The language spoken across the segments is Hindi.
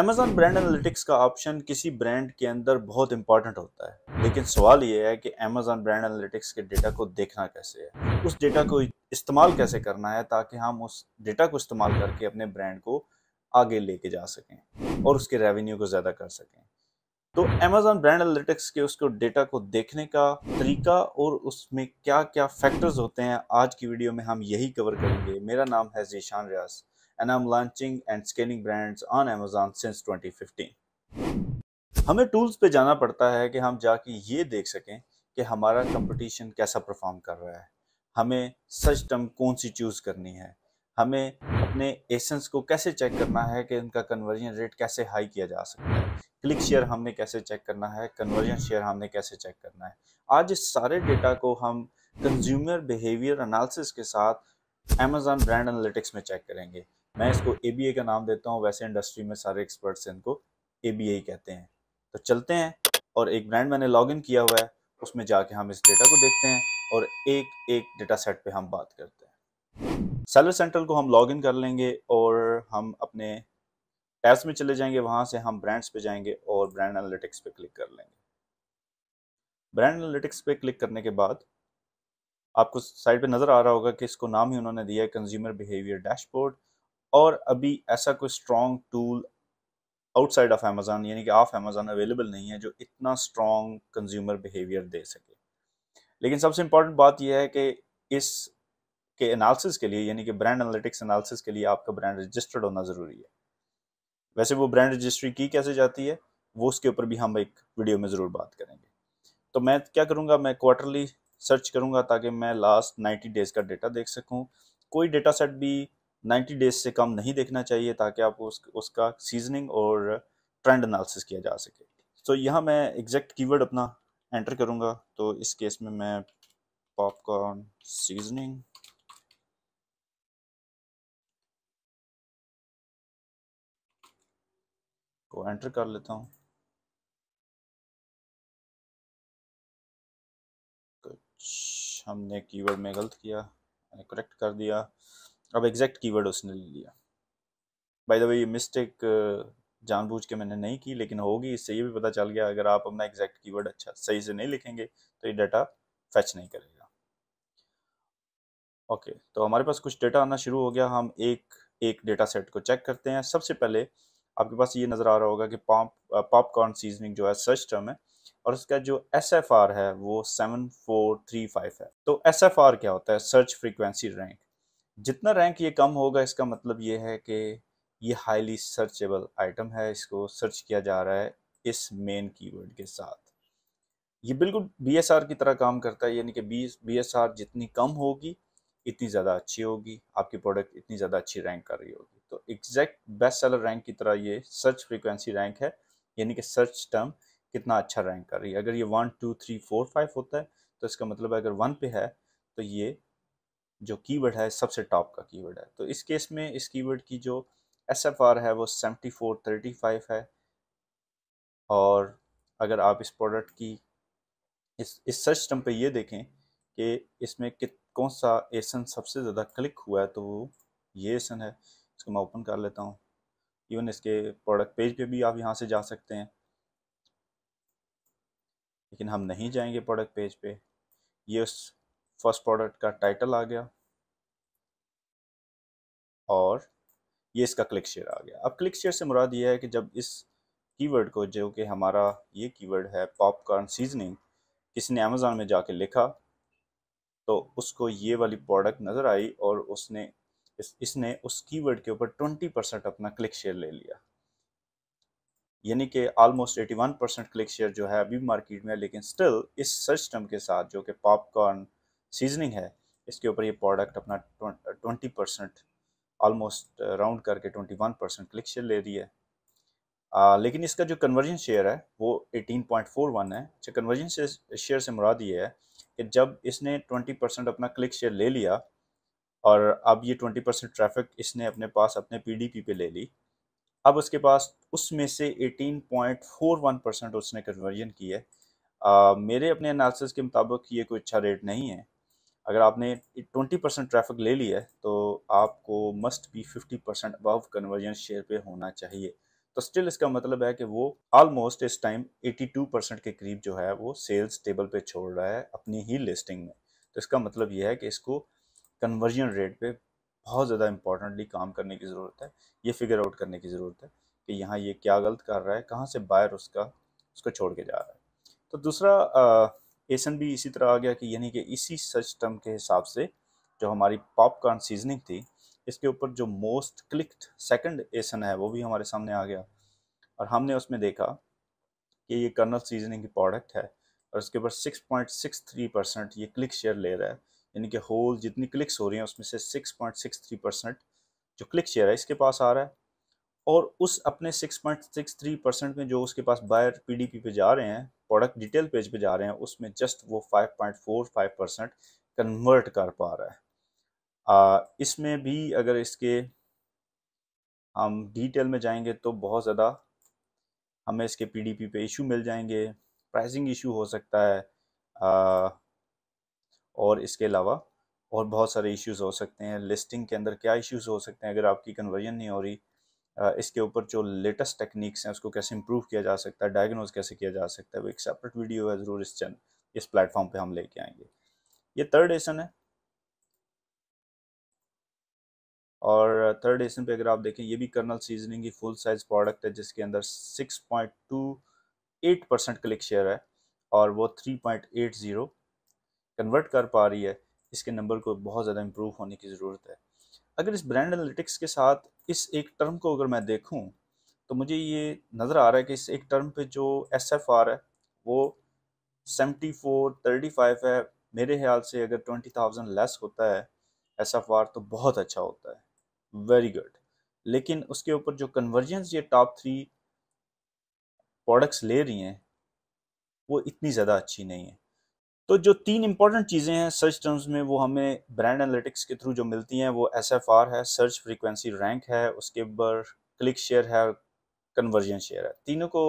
अमेजोन ब्रांड एनालिटिक्स का ऑप्शन किसी ब्रांड के अंदर बहुत इंपॉर्टेंट होता है लेकिन सवाल यह है कि अमेजोन ब्रांड एनालिटिक्स के डेटा को देखना कैसे है उस डेटा को इस्तेमाल कैसे करना है ताकि हम उस डेटा को इस्तेमाल करके अपने ब्रांड को आगे लेके जा सकें और उसके रेवेन्यू को ज़्यादा कर सकें तो अमेजोन ब्रांड एनालिटिक्स के उसको डेटा को देखने का तरीका और उसमें क्या क्या फैक्टर्स होते हैं आज की वीडियो में हम यही कवर करेंगे मेरा नाम है Zeeshan Riyaz I am launching and scaling brands on Amazon since 2015. हमें टूल्स पे जाना पड़ता है कि हम जाके ये देख सकें कि हमारा कंपटीशन कैसा परफॉर्म कर रहा है हमें सच टर्म कौन सी चूज़ करनी है हमें अपने एसेंस को कैसे चेक करना है कि उनका कन्वर्जन रेट कैसे हाई किया जा सकता है क्लिक शेयर हमने कैसे चेक करना है कन्वर्जन शेयर हमने कैसे चेक करना है आज इस सारे डेटा को हम कंज्यूमर बिहेवियर एनालिसिस के साथ अमेजॉन ब्रांड एनालिटिक्स में चेक करेंगे मैं इसको ए का नाम देता हूँ वैसे इंडस्ट्री में सारे एक्सपर्ट्स इनको ए कहते हैं तो चलते हैं और एक ब्रांड मैंने लॉगिन किया हुआ है उसमें जाके हम इस डेटा को देखते हैं और एक एक डेटा सेट पे हम बात करते हैं सेलर सेंट्रल को हम लॉगिन कर लेंगे और हम अपने टैब्स में चले जाएंगे वहाँ से हम ब्रांड्स पे जाएंगे और ब्रांड एनालिटिक्स पे क्लिक कर लेंगे ब्रांड एनालिटिक्स पे क्लिक करने के बाद आपको साइड पे नज़र आ रहा होगा कि इसको नाम ही उन्होंने दिया है कंज्यूमर बिहेवियर डैशबोर्ड और अभी ऐसा कोई strong tool outside of Amazon यानी कि ऑफ अमेज़ान अवेलेबल नहीं है जो इतना स्ट्रॉन्ग कंज्यूमर बिहेवियर दे सके लेकिन सबसे इंपॉर्टेंट बात यह है कि इस के एनालिसिस के लिए यानी कि ब्रांड एनालिटिक्स एनालिसिस के लिए आपका ब्रांड रजिस्टर्ड होना ज़रूरी है वैसे वो ब्रांड रजिस्ट्री की कैसे जाती है वो उसके ऊपर भी हम एक वीडियो में ज़रूर बात करेंगे तो मैं क्या करूँगा मैं क्वार्टरली सर्च करूँगा ताकि मैं लास्ट नाइन्टी डेज़ का डेटा देख सकूँ कोई डेटा सेट भी 90 डेज से कम नहीं देखना चाहिए ताकि आप उस उसका सीजनिंग और ट्रेंड एनालिसिस किया जा सके तो यहाँ मैं एग्जैक्ट कीवर्ड अपना एंटर करूँगा तो इस केस में मैं पॉपकॉर्न सीजनिंग को एंटर कर लेता हूँ कुछ हमने कीवर्ड में गलत किया करेक्ट कर दिया अब एग्जैक्ट कीवर्ड उसने ले लिया बाय द वे ये मिस्टेक जानबूझ के मैंने नहीं की लेकिन होगी इससे ये भी पता चल गया अगर आप अपना एग्जैक्ट कीवर्ड अच्छा सही से नहीं लिखेंगे तो ये डाटा फैच नहीं करेगा ओके okay, तो हमारे पास कुछ डेटा आना शुरू हो गया हम एक एक डेटा सेट को चेक करते हैं सबसे पहले आपके पास ये नज़र आ रहा होगा कि पॉप पॉपकॉर्न सीजनिंग जो है सर्च टर्म है और उसका जो एस एफ आर है वो सेवन फोर थ्री फाइव है तो एस एफ आर क्या होता है सर्च फ्रीक्वेंसी रैंक जितना रैंक ये कम होगा इसका मतलब ये है कि ये हाईली सर्चेबल आइटम है इसको सर्च किया जा रहा है इस मेन कीवर्ड के साथ ये बिल्कुल बीएसआर की तरह काम करता है यानी कि बी बीएसआर जितनी कम होगी इतनी ज़्यादा अच्छी होगी आपकी प्रोडक्ट इतनी ज़्यादा अच्छी रैंक कर रही होगी तो एग्जैक्ट बेस्ट सेलर रैंक की तरह ये सर्च फ्रिक्वेंसी रैंक है यानी कि सर्च टर्म कितना अच्छा रैंक कर रही है अगर ये one two three four five होता है तो इसका मतलब अगर वन पे है तो ये जो कीवर्ड है सबसे टॉप का कीवर्ड है तो इस केस में इस कीवर्ड की जो एस एफ आर है वो सेवेंटी फोर थर्टी फाइव है और अगर आप इस प्रोडक्ट की इस इस सर्च टर्म पे ये देखें कि इसमें कित कौन सा एसन सबसे ज़्यादा क्लिक हुआ है तो वो ये एसन है इसको मैं ओपन कर लेता हूँ इवन इसके प्रोडक्ट पेज पे भी आप यहाँ से जा सकते हैं लेकिन हम नहीं जाएंगे प्रोडक्ट पेज पे ये उस फर्स्ट प्रोडक्ट का टाइटल आ गया और ये इसका क्लिक शेयर आ गया अब क्लिक शेयर से मुराद ये है कि जब इस कीवर्ड को जो कि हमारा ये कीवर्ड है पॉपकॉर्न सीजनिंग किसी ने अमेज़ोन में जाके लिखा तो उसको ये वाली प्रोडक्ट नज़र आई और उसने इस, इसने उस कीवर्ड के ऊपर ट्वेंटी परसेंट अपना क्लिक शेयर ले लिया यानी कि almost eighty one percent click share जो है अभी मार्केट में है लेकिन स्टिल इस सर्च टर्म के साथ जो कि पॉपकॉर्न सीजनिंग है इसके ऊपर ये प्रोडक्ट अपना ट्वेंटी परसेंट ऑलमोस्ट राउंड करके twenty one percent click share ले रही है आ, लेकिन इसका जो कन्वर्जन शेयर है वो एटीन पॉइंट फोर वन है अच्छा कन्वर्जन शेयर से मुराद ये है कि जब इसने ट्वेंटी परसेंट अपना क्लिक शेयर ले लिया और अब ये ट्वेंटी परसेंट ट्रैफिक इसने अपने पास अपने पी पे ले ली अब उसके पास उसमें से eighteen point four one percent उसने कन्वर्जन की है आ, मेरे अपने एनालिसिस के मुताबिक ये कोई अच्छा रेट नहीं है अगर आपने 20 परसेंट ट्रैफिक ले लिया है तो आपको must be 50 percent above conversion share पे होना चाहिए तो स्टिल इसका मतलब है कि वो ऑलमोस्ट इस टाइम 82 परसेंट के करीब जो है वो सेल्स टेबल पे छोड़ रहा है अपनी ही लिस्टिंग में तो इसका मतलब ये है कि इसको कन्वर्जन रेट पे बहुत ज़्यादा इंपॉर्टेंटली काम करने की ज़रूरत है ये फिगर आउट करने की ज़रूरत है कि यहाँ ये क्या गलत कर रहा है कहाँ से बायर उसका उसको छोड़ के जा रहा है तो दूसरा आ, एसन भी इसी तरह आ गया कि यानी कि इसी सर्च टर्म के हिसाब से जो हमारी पॉपकॉर्न सीजनिंग थी इसके ऊपर जो मोस्ट क्लिक्ड सेकंड एसन है वो भी हमारे सामने आ गया और हमने उसमें देखा कि ये कर्नल सीजनिंग की प्रोडक्ट है और उसके ऊपर 6.63 परसेंट ये क्लिक शेयर ले रहा है यानी कि होल जितनी क्लिक्स हो रही हैं उसमें से 6.63 परसेंट जो क्लिक शेयर है इसके पास आ रहा है और उस अपने 6.63 परसेंट में जो उसके पास बायर पीडीपी पे जा रहे हैं प्रोडक्ट डिटेल पेज पे जा रहे हैं उसमें जस्ट वो 5.45 परसेंट कन्वर्ट कर पा रहा है आ, इसमें भी अगर इसके हम डिटेल में जाएंगे तो बहुत ज़्यादा हमें इसके पीडीपी पे इशू मिल जाएंगे प्राइसिंग इशू हो सकता है आ, और इसके अलावा और बहुत सारे इश्यूज़ हो सकते हैं लिस्टिंग के अंदर क्या इश्यूज़ हो सकते हैं अगर आपकी कन्वर्जन नहीं हो रही इसके ऊपर जो लेटेस्ट टेक्निक्स हैं उसको कैसे इम्प्रूव किया जा सकता है डायग्नोज कैसे किया जा सकता है वो एक सेपरेट वीडियो है ज़रूर इस चैनल इस प्लेटफॉर्म पे हम लेके आएंगे ये थर्ड एसन है और थर्ड एसन पे अगर आप देखें ये भी कर्नल सीजनिंग की फुल साइज प्रोडक्ट है जिसके अंदर six point two eight percent click share है और वो जीरो कन्वर्ट कर पा रही है इसके नंबर को बहुत ज़्यादा इम्प्रूव होने की ज़रूरत है अगर इस ब्रांड एनालिटिक्स के साथ इस एक टर्म को अगर मैं देखूं तो मुझे ये नज़र आ रहा है कि इस एक टर्म पे जो एस एफ आर है वो सेवेंटी फोर थर्टी फाइव है मेरे ख्याल से अगर ट्वेंटी थाउजेंड लेस होता है एस एफ आर तो बहुत अच्छा होता है वेरी गुड लेकिन उसके ऊपर जो कन्वर्जेंस ये टॉप थ्री प्रोडक्ट्स ले रही हैं वो इतनी ज़्यादा अच्छी नहीं है तो जो तीन इंपॉर्टेंट चीज़ें हैं सर्च टर्म्स में वो हमें ब्रांड एनालिटिक्स के थ्रू जो मिलती हैं वो एस एफ आर है सर्च फ्रीक्वेंसी रैंक है उसके ऊपर क्लिक शेयर है और कन्वर्जन शेयर है तीनों को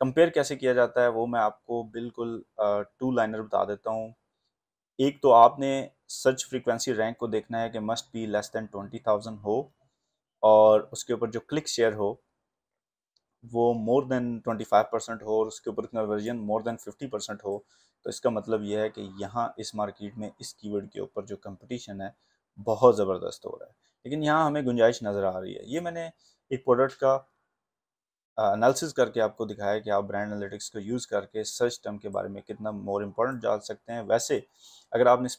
कंपेयर कैसे किया जाता है वो मैं आपको बिल्कुल टू लाइनर बता देता हूँ एक तो आपने सर्च फ्रीक्वेंसी रैंक को देखना है कि must be less than twenty thousand हो और उसके ऊपर जो क्लिक शेयर हो वो मोर देन 25 परसेंट हो और उसके ऊपर कन्वर्जन मोर देन 50 परसेंट हो तो इसका मतलब यह है कि यहाँ इस मार्केट में इस कीवर्ड के ऊपर जो कंपटीशन है बहुत ज़बरदस्त हो रहा है लेकिन यहाँ हमें गुंजाइश नज़र आ रही है ये मैंने एक प्रोडक्ट का एनालिसिस करके आपको दिखाया कि आप ब्रांड एनालिटिक्स को यूज़ करके सर्च टर्म के बारे में कितना मोर इम्पोर्टेंट जान सकते हैं वैसे अगर आपने इस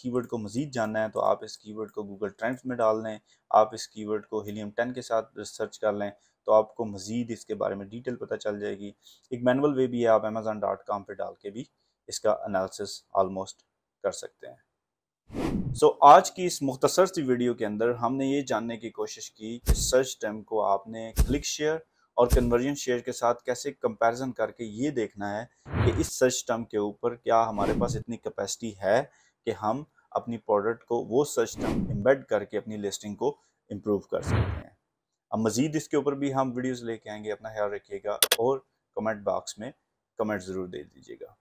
कीवर्ड को मज़ीद जानना है तो आप इस कीवर्ड को गूगल ट्रेंड्स में डाल लें आप इस कीवर्ड को हीलियम टेन के साथ सर्च कर लें तो आपको मज़ीद इसके बारे में डिटेल पता चल जाएगी एक मैनुअल वे भी है आप अमेज़ोन डॉट कॉम पर डाल के भी इसका एनालिसिस आलमोस्ट कर सकते हैं सो so, आज की इस मुख्तसर सी वीडियो के अंदर हमने ये जानने की कोशिश की कि सर्च टर्म को आपने क्लिक शेयर और कन्वर्जन शेयर के साथ कैसे कंपैरिजन करके ये देखना है कि इस सर्च टर्म के ऊपर क्या हमारे पास इतनी कैपेसिटी है कि हम अपनी प्रोडक्ट को वो सर्च टर्म इम्बेड करके अपनी लिस्टिंग को इम्प्रूव कर सकते हैं अब मज़ीद इसके ऊपर भी हम वीडियोस लेके आएंगे अपना ख्याल रखिएगा और कमेंट बॉक्स में कमेंट ज़रूर दे दीजिएगा